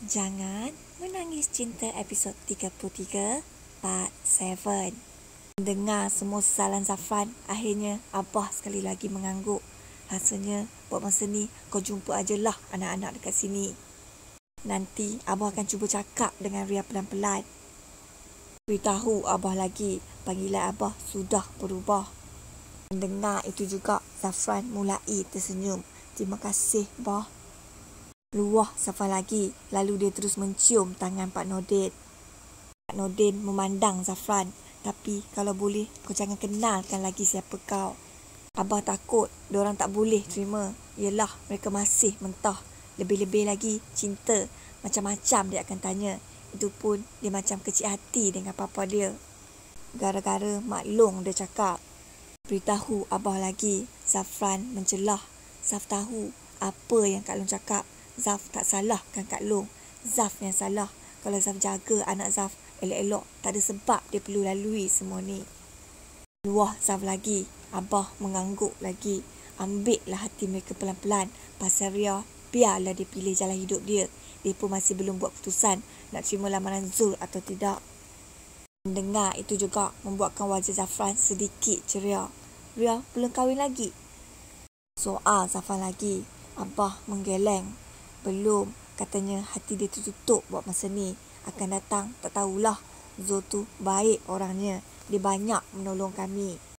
Jangan Menangis Cinta episod 33 part 7. Dengar semua sesalan Zafan, akhirnya Abah sekali lagi mengangguk. Rasanya buat masa ni kau jumpa lah anak-anak dekat sini. Nanti Abah akan cuba cakap dengan Ria pelan-pelan. Beritahu Abah lagi, panggilan Abah sudah berubah. Dengar itu juga, Zafran mulai tersenyum. Terima kasih, Abah. Luah Safar lagi. Lalu dia terus mencium tangan Pak Nordin. Pak Nordin memandang Zafran. Tapi kalau boleh, kau jangan kenalkan lagi siapa kau. Abah takut orang tak boleh terima. Yelah, mereka masih mentah. Lebih-lebih lagi, cinta. Macam-macam dia akan tanya. Itu pun dia macam kecil hati dengan papa dia. Gara-gara Mak Long dia cakap. Beritahu Abah lagi, Zafran mencelah. Saf tahu apa yang Kak Long cakap. Zaf tak salah kan Kak Long. Zaf yang salah kalau Zaf jaga anak Zaf elok-elok. Tak ada sebab dia perlu lalui semua ni. Luah Zaf lagi. Abah mengangguk lagi. Ambil lah hati mereka pelan-pelan. Pasal Ria, biarlah dia pilih jalan hidup dia. Dia pun masih belum buat keputusan nak terima lamaran Zul atau tidak. Dengar itu juga membuatkan wajah Zafran sedikit ceria. Ria belum kahwin lagi. Soal Zafran lagi. Abah menggeleng. Belum Katanya hati dia tertutup buat masa ni Akan datang tak tahulah Zul tu baik orangnya Dia banyak menolong kami